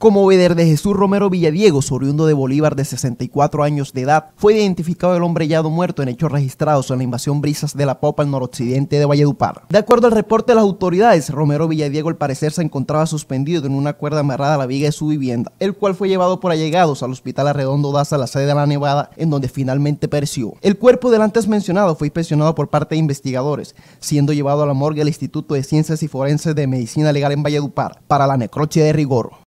Como veder de Jesús Romero Villadiego, oriundo de Bolívar de 64 años de edad, fue identificado el hombre hallado muerto en hechos registrados en la invasión Brisas de la Popa al noroccidente de Valledupar. De acuerdo al reporte de las autoridades, Romero Villadiego al parecer se encontraba suspendido en una cuerda amarrada a la viga de su vivienda, el cual fue llevado por allegados al hospital Arredondo Daza, la sede de la Nevada, en donde finalmente pereció. El cuerpo del antes mencionado fue inspeccionado por parte de investigadores, siendo llevado a la morgue del Instituto de Ciencias y Forenses de Medicina Legal en Valledupar para la necroche de rigor.